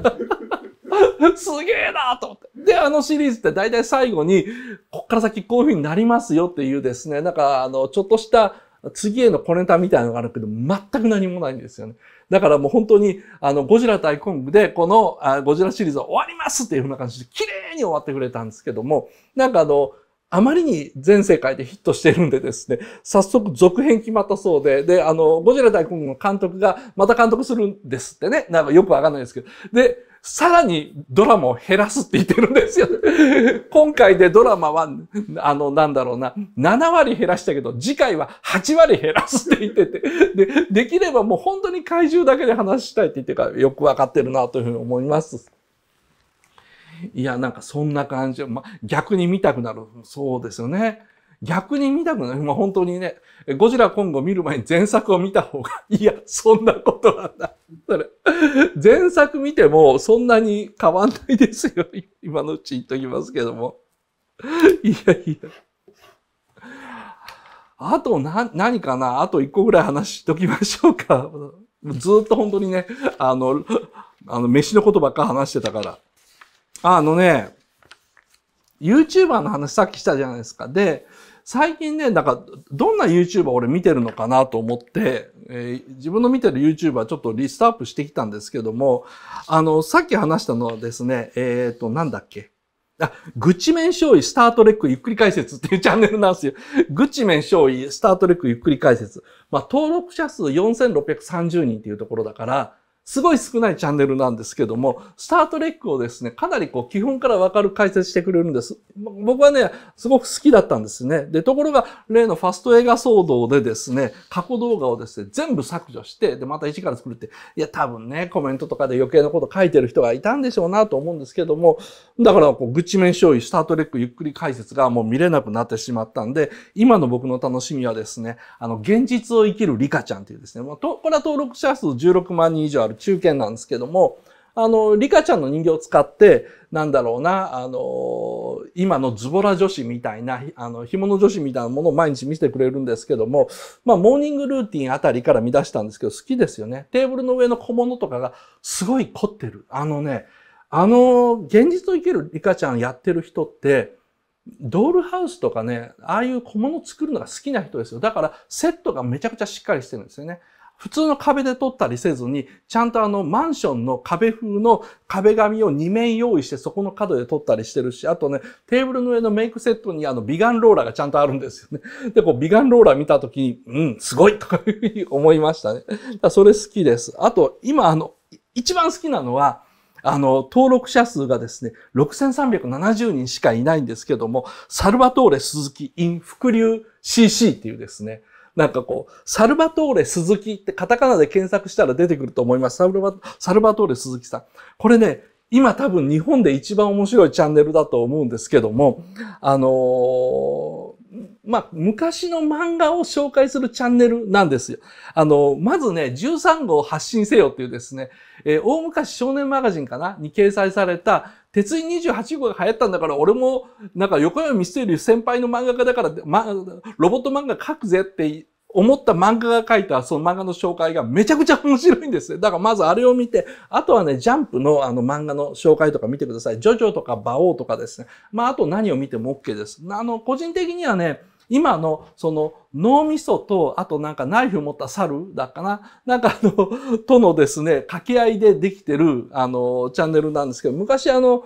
た。すげえなと思って。で、あのシリーズって大体最後に、こっから先こういう風になりますよっていうですね、なんかあの、ちょっとした次へのコネタみたいなのがあるけど、全く何もないんですよね。だからもう本当に、あの、ゴジラ対コングで、このあゴジラシリーズは終わりますっていうふうな感じで、綺麗に終わってくれたんですけども、なんかあの、あまりに全世界でヒットしてるんでですね、早速続編決まったそうで、で、あの、ゴジラ大根の監督がまた監督するんですってね、なんかよくわかんないですけど、で、さらにドラマを減らすって言ってるんですよ。今回でドラマは、あの、なんだろうな、7割減らしたけど、次回は8割減らすって言ってて、で、できればもう本当に怪獣だけで話したいって言ってから、よくわかってるなというふうに思います。いや、なんかそんな感じ。ま逆に見たくなる。そうですよね。逆に見たくない。まあ、本当にね、ゴジラ今後見る前に前作を見た方が、いや、そんなことはない。それ、前作見てもそんなに変わんないですよ。今のうち言っときますけども。いやいや。あとな、何かなあと一個ぐらい話しときましょうか。ずっと本当にね、あの、あの、飯のことばっか話してたから。あのね、YouTuber の話さっきしたじゃないですか。で、最近ね、なんか、どんな YouTuber 俺見てるのかなと思って、えー、自分の見てる YouTuber ちょっとリストアップしてきたんですけども、あの、さっき話したのはですね、えっ、ー、と、なんだっけ。あ、グチメン少尉スタートレックゆっくり解説っていうチャンネルなんですよ。グチメン少尉スタートレックゆっくり解説。まあ、登録者数4630人っていうところだから、すごい少ないチャンネルなんですけども、スタートレックをですね、かなりこう基本からわかる解説してくれるんです。僕はね、すごく好きだったんですね。で、ところが、例のファスト映画騒動でですね、過去動画をですね、全部削除して、で、また一から作るって、いや、多分ね、コメントとかで余計なこと書いてる人がいたんでしょうなと思うんですけども、だからこう、愚痴面勝油、スタートレックゆっくり解説がもう見れなくなってしまったんで、今の僕の楽しみはですね、あの、現実を生きるリカちゃんっていうですね、まあ、と、これは登録者数16万人以上あるる中堅なんですけども、あの、リカちゃんの人形を使って、なんだろうな、あの、今のズボラ女子みたいな、あの、干物女子みたいなものを毎日見せてくれるんですけども、まあ、モーニングルーティンあたりから見出したんですけど、好きですよね。テーブルの上の小物とかがすごい凝ってる。あのね、あの、現実を生きるリカちゃんやってる人って、ドールハウスとかね、ああいう小物作るのが好きな人ですよ。だから、セットがめちゃくちゃしっかりしてるんですよね。普通の壁で撮ったりせずに、ちゃんとあのマンションの壁風の壁紙を2面用意してそこの角で撮ったりしてるし、あとね、テーブルの上のメイクセットにあの美顔ローラーがちゃんとあるんですよね。で、こう美顔ローラー見た時に、うん、すごいとかいうふうに思いましたね。だそれ好きです。あと、今あの、一番好きなのは、あの、登録者数がですね、6370人しかいないんですけども、サルバトーレ鈴木 in 伏流 CC っていうですね、なんかこう、サルバトーレ鈴木ってカタカナで検索したら出てくると思います。サルバ、サルバトーレ鈴木さん。これね、今多分日本で一番面白いチャンネルだと思うんですけども、あのー、まあ、昔の漫画を紹介するチャンネルなんですよ。あのー、まずね、13号発信せよっていうですね、えー、大昔少年マガジンかなに掲載された鉄人28号が流行ったんだから、俺も、なんか横山ミステリー先輩の漫画家だから、ま、ロボット漫画描くぜって思った漫画が書いたその漫画の紹介がめちゃくちゃ面白いんですだからまずあれを見て、あとはね、ジャンプのあの漫画の紹介とか見てください。ジョジョとかオ王とかですね。まああと何を見ても OK です。あの、個人的にはね、今のその脳みそと、あとなんかナイフ持った猿だかななんかあの、とのですね、掛け合いでできてる、あの、チャンネルなんですけど、昔あの、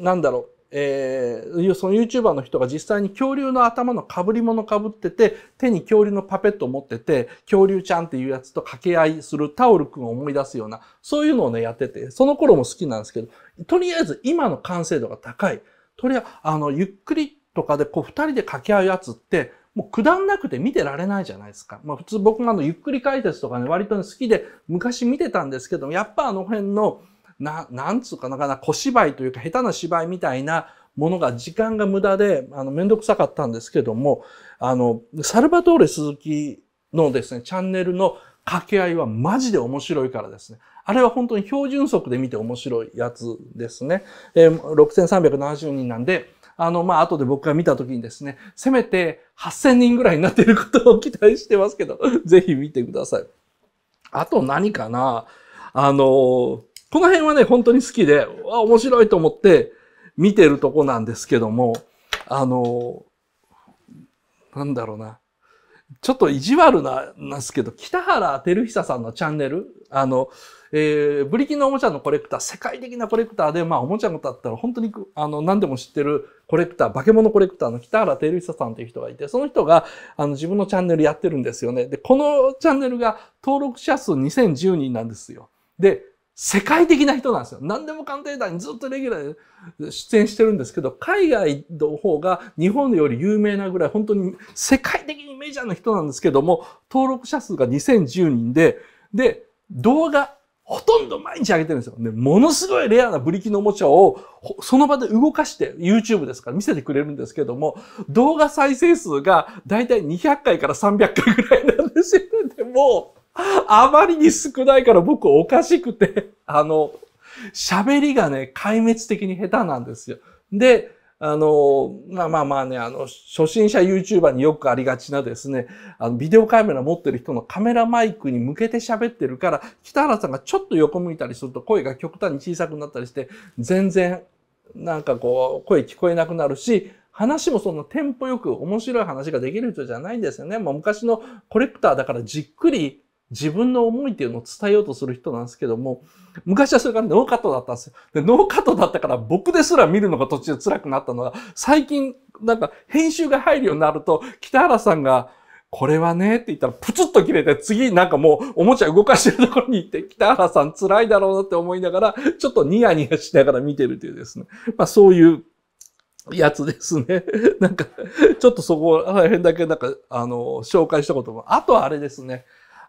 なんだろう、えー、その YouTuber の人が実際に恐竜の頭の被り物被ってて、手に恐竜のパペットを持ってて、恐竜ちゃんっていうやつと掛け合いするタオルくんを思い出すような、そういうのをね、やってて、その頃も好きなんですけど、とりあえず今の完成度が高い。とりあえず、あの、ゆっくりとかでこう二人で掛け合うやつって、もうくだんなくて見てられないじゃないですか。まあ普通僕もあのゆっくり解説とかね、割と好きで昔見てたんですけども、やっぱあの辺の、な、なんつうかなかな、小芝居というか下手な芝居みたいなものが時間が無駄で、あの、めんどくさかったんですけども、あの、サルバトーレ鈴木のですね、チャンネルの掛け合いはマジで面白いからですね。あれは本当に標準速で見て面白いやつですね。えー、6370人なんで、あの、まあ、後で僕が見た時にですね、せめて8000人ぐらいになっていることを期待してますけど、ぜひ見てください。あと何かなあの、この辺はね、本当に好きで、わ、面白いと思って見てるとこなんですけども、あの、なんだろうな。ちょっと意地悪なんですけど、北原照久さんのチャンネル、あの、えー、ブリキンのおもちゃのコレクター、世界的なコレクターで、まあ、おもちゃのことだったら本当にあの何でも知ってるコレクター、化け物コレクターの北原照久さんという人がいて、その人があの自分のチャンネルやってるんですよね。で、このチャンネルが登録者数2010人なんですよ。で、世界的な人なんですよ。何でも鑑定団にずっとレギュラーで出演してるんですけど、海外の方が日本より有名なぐらい、本当に世界的にメジャーな人なんですけども、登録者数が2010人で、で、動画、ほとんど毎日あげてるんですよ。で、ものすごいレアなブリキのおもちゃを、その場で動かして、YouTube ですから見せてくれるんですけども、動画再生数がだいたい200回から300回ぐらいなんですよ、でも、あまりに少ないから僕おかしくて、あの、喋りがね、壊滅的に下手なんですよ。で、あの、まあまあまあね、あの、初心者 YouTuber によくありがちなですね、あの、ビデオカメラ持ってる人のカメラマイクに向けて喋ってるから、北原さんがちょっと横向いたりすると声が極端に小さくなったりして、全然、なんかこう、声聞こえなくなるし、話もそんなテンポよく面白い話ができる人じゃないんですよね。もう昔のコレクターだからじっくり自分の思いっていうのを伝えようとする人なんですけども、昔はそれがノーカットだったんですよ。で、ノーカットだったから僕ですら見るのが途中辛くなったのが、最近なんか編集が入るようになると、北原さんが、これはねって言ったらプツッと切れて次なんかもうおもちゃ動かしてるところに行って北原さん辛いだろうなって思いながらちょっとニヤニヤしながら見てるというですね。まあそういうやつですね。なんかちょっとそこら辺だけなんかあの紹介したことも。あとはあれですね。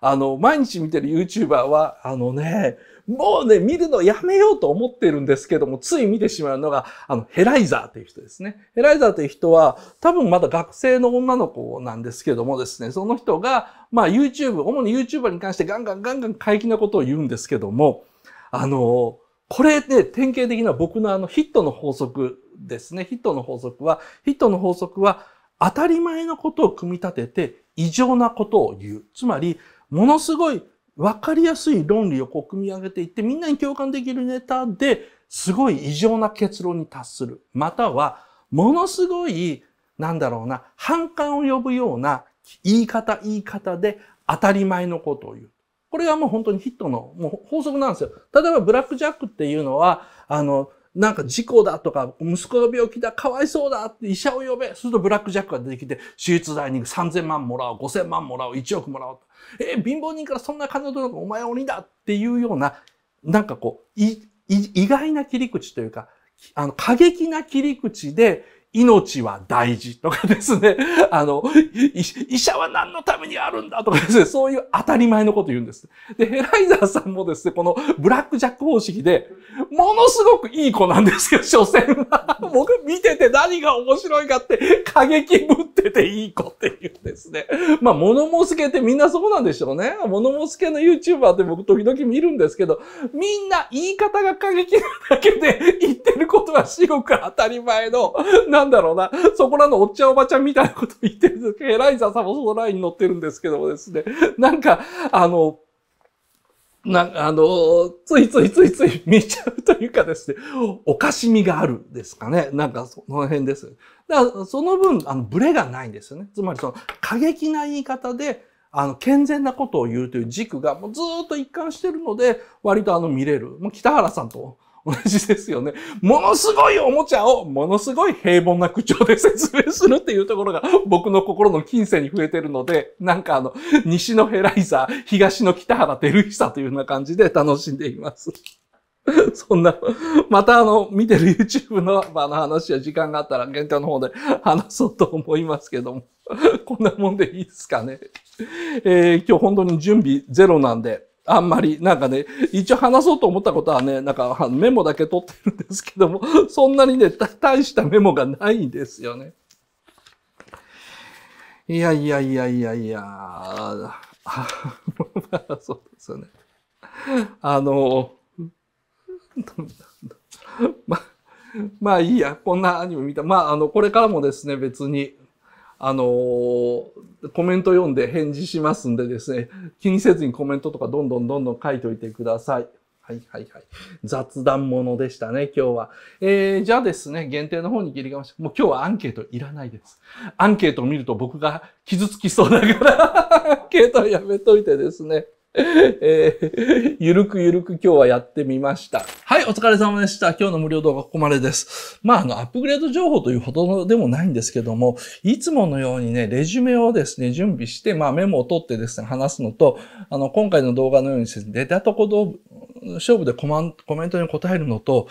あの、毎日見てる YouTuber は、あのね、もうね、見るのやめようと思ってるんですけども、つい見てしまうのが、あの、ヘライザーという人ですね。ヘライザーという人は、多分まだ学生の女の子なんですけどもですね、その人が、まあ YouTube、主に YouTuber に関してガンガンガンガン怪奇なことを言うんですけども、あの、これね、典型的な僕のあのヒットの法則ですね。ヒットの法則は、ヒットの法則は、当たり前のことを組み立てて異常なことを言う。つまり、ものすごい分かりやすい論理をこう組み上げていって、みんなに共感できるネタですごい異常な結論に達する。または、ものすごい、なんだろうな、反感を呼ぶような言い方、言い方で当たり前のことを言う。これはもう本当にヒットのもう法則なんですよ。例えばブラックジャックっていうのは、あの、なんか事故だとか、息子の病気だ、かわいそうだって医者を呼べ。するとブラックジャックが出てきて、手術代に3000万もらおう、5000万もらおう、1億もらおう。えー、貧乏人からそんな金を取るのお前は鬼だっていうような、なんかこう、意外な切り口というか、あの、過激な切り口で、命は大事とかですね、あの、医者は何のためにあるんだとかですね、そういう当たり前のこと言うんです。で、ヘライザーさんもですね、このブラックジャック方式で、ものすごくいい子なんですけど、所詮は。僕見てて何が面白いかって、過激ぶってていい子っていうんですね。まあ、物もすけってみんなそうなんでしょうね。物もすけの YouTuber って僕時々見るんですけど、みんな言い方が過激なだけで言ってることは白く当たり前の、ななんだろうな、そこらのおっちゃんおばちゃんみたいなこと言ってるんですけど、エライザさんもそのラインに乗ってるんですけどもですね、なんか、あの、な、あの、ついついついつい見ちゃうというかですね、おかしみがあるですかね。なんかその辺です。だからその分、あの、ブレがないんですよね。つまりその過激な言い方で、あの、健全なことを言うという軸がもうずっと一貫してるので、割とあの見れる。もう北原さんと同じですよね。ものすごいおもちゃをものすごい平凡な口調で説明するっていうところが僕の心の近世に増えてるので、なんかあの、西のヘライザー、東の北原照久というような感じで楽しんでいます。そんな、またあの、見てる YouTube の場の話や時間があったら限界の方で話そうと思いますけども、こんなもんでいいですかね。えー、今日本当に準備ゼロなんで、あんまり、なんかね、一応話そうと思ったことはね、なんかメモだけ取ってるんですけども、そんなにね、大したメモがないんですよね。いやいやいやいやいや、そうですよね。あの、ま、まあいいや、こんなアニメ見た。まあ、あの、これからもですね、別に、あのコメント読んで返事しますんでですね、気にせずにコメントとかどんどんどんどん書いておいてください。はいはいはい。雑談ものでしたね、今日は。えー、じゃあですね、限定の方に切り替えましょう。もう今日はアンケートいらないです。アンケートを見ると僕が傷つきそうだから アンケートはやめといてですね。えー、ゆるくゆるく今日はやってみました。はい、お疲れ様でした。今日の無料動画ここまでです。まあ、あの、アップグレード情報というほどでもないんですけども、いつものようにね、レジュメをですね、準備して、まあ、メモを取ってですね、話すのと、あの、今回の動画のようにですね、出たところ勝負でコマンコメントに答えるのと、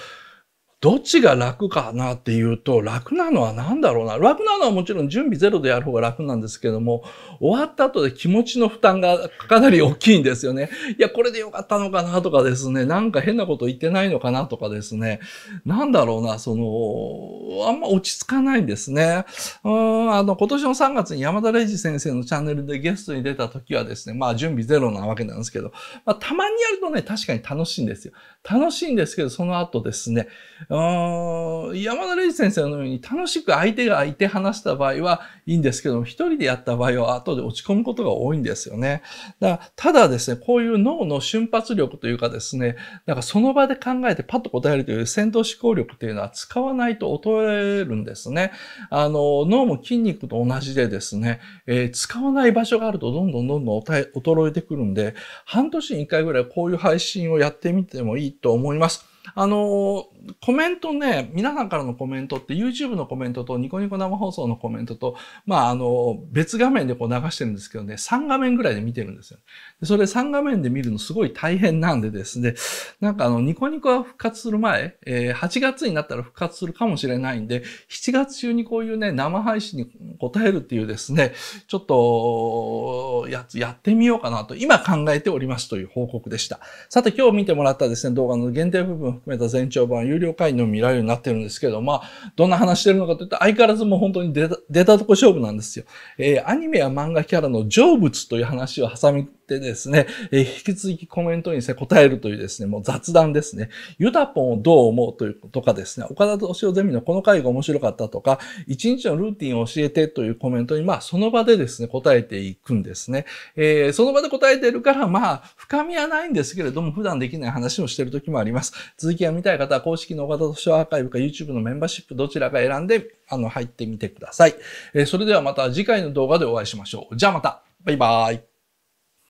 どっちが楽かなっていうと、楽なのは何だろうな。楽なのはもちろん準備ゼロでやる方が楽なんですけども、終わった後で気持ちの負担がかなり大きいんですよね。いや、これでよかったのかなとかですね、なんか変なこと言ってないのかなとかですね、何だろうな、その、あんま落ち着かないんですね。うん、あの、今年の3月に山田礼二先生のチャンネルでゲストに出た時はですね、まあ準備ゼロなわけなんですけど、まあ、たまにやるとね、確かに楽しいんですよ。楽しいんですけど、その後ですね、山田礼二先生のように楽しく相手がいて話した場合はいいんですけども、一人でやった場合は後で落ち込むことが多いんですよね。だからただですね、こういう脳の瞬発力というかですね、なんかその場で考えてパッと答えるという戦闘思考力というのは使わないと衰えるんですね。あの、脳も筋肉と同じでですね、えー、使わない場所があるとどんどんどんどん衰えてくるんで、半年に1回ぐらいこういう配信をやってみてもいいと思います。あの、コメントね、皆さんからのコメントって YouTube のコメントとニコニコ生放送のコメントと、まあ、あの、別画面でこう流してるんですけどね、3画面ぐらいで見てるんですよ。でそれ3画面で見るのすごい大変なんでですね、なんかあの、ニコニコは復活する前、えー、8月になったら復活するかもしれないんで、7月中にこういうね、生配信に応えるっていうですね、ちょっと、やつやってみようかなと、今考えておりますという報告でした。さて、今日見てもらったですね、動画の限定部分含めた全長版有料会員のみ見られるようになってるんですけど、まあ、どんな話してるのかというと、相変わらずもう本当に出た、出たとこ勝負なんですよ。えー、アニメや漫画キャラの成仏という話を挟みでですね、えー、引き続きコメントにでね、答えるというですね、もう雑談ですね、ユタポンをどう思うというとかですね、岡田敏夫ゼミのこの回が面白かったとか、一日のルーティンを教えてというコメントに、まあ、その場でですね、答えていくんですね。えー、その場で答えてるから、まあ、深みはないんですけれども、普段できない話もしてる時もあります。続きが見たい方は公式式の岡型図書アーカイブか YouTube のメンバーシップどちらか選んで、あの、入ってみてください。えそれではまた次回の動画でお会いしましょう。じゃあまたバイバーイ